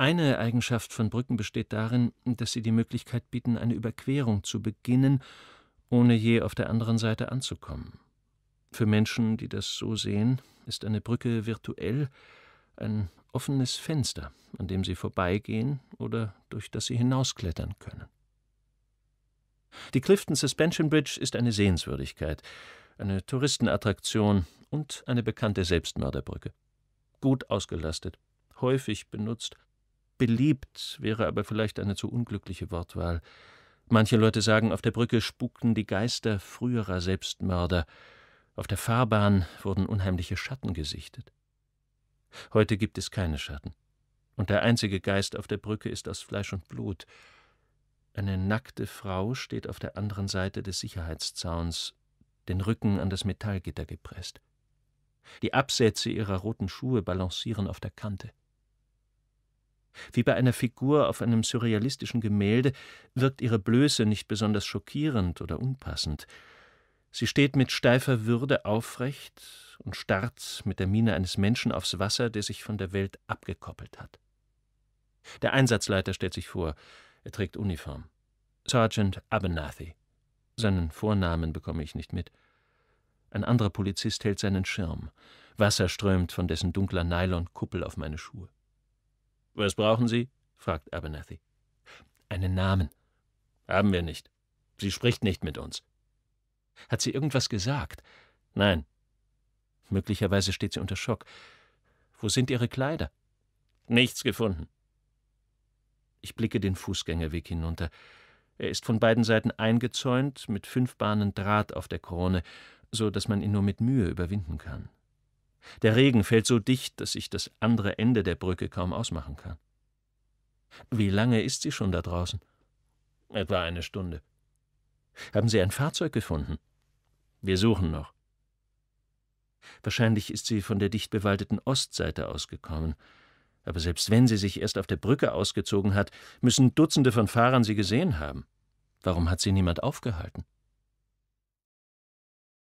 Eine Eigenschaft von Brücken besteht darin, dass sie die Möglichkeit bieten, eine Überquerung zu beginnen, ohne je auf der anderen Seite anzukommen. Für Menschen, die das so sehen, ist eine Brücke virtuell ein offenes Fenster, an dem sie vorbeigehen oder durch das sie hinausklettern können. Die Clifton Suspension Bridge ist eine Sehenswürdigkeit, eine Touristenattraktion und eine bekannte Selbstmörderbrücke. Gut ausgelastet, häufig benutzt Beliebt wäre aber vielleicht eine zu unglückliche Wortwahl. Manche Leute sagen, auf der Brücke spukten die Geister früherer Selbstmörder, auf der Fahrbahn wurden unheimliche Schatten gesichtet. Heute gibt es keine Schatten, und der einzige Geist auf der Brücke ist aus Fleisch und Blut. Eine nackte Frau steht auf der anderen Seite des Sicherheitszauns, den Rücken an das Metallgitter gepresst. Die Absätze ihrer roten Schuhe balancieren auf der Kante. Wie bei einer Figur auf einem surrealistischen Gemälde wirkt ihre Blöße nicht besonders schockierend oder unpassend. Sie steht mit steifer Würde aufrecht und starrt mit der Miene eines Menschen aufs Wasser, der sich von der Welt abgekoppelt hat. Der Einsatzleiter stellt sich vor. Er trägt Uniform. Sergeant Abernathy. Seinen Vornamen bekomme ich nicht mit. Ein anderer Polizist hält seinen Schirm. Wasser strömt von dessen dunkler Nylonkuppel auf meine Schuhe. Was brauchen Sie? fragt Abernathy. Einen Namen. Haben wir nicht. Sie spricht nicht mit uns. Hat sie irgendwas gesagt? Nein. Möglicherweise steht sie unter Schock. Wo sind ihre Kleider? Nichts gefunden. Ich blicke den Fußgängerweg hinunter. Er ist von beiden Seiten eingezäunt mit fünf Bahnen Draht auf der Krone, so dass man ihn nur mit Mühe überwinden kann. Der Regen fällt so dicht, dass ich das andere Ende der Brücke kaum ausmachen kann. Wie lange ist sie schon da draußen? Etwa eine Stunde. Haben Sie ein Fahrzeug gefunden? Wir suchen noch. Wahrscheinlich ist sie von der dicht bewaldeten Ostseite ausgekommen. Aber selbst wenn sie sich erst auf der Brücke ausgezogen hat, müssen Dutzende von Fahrern sie gesehen haben. Warum hat sie niemand aufgehalten?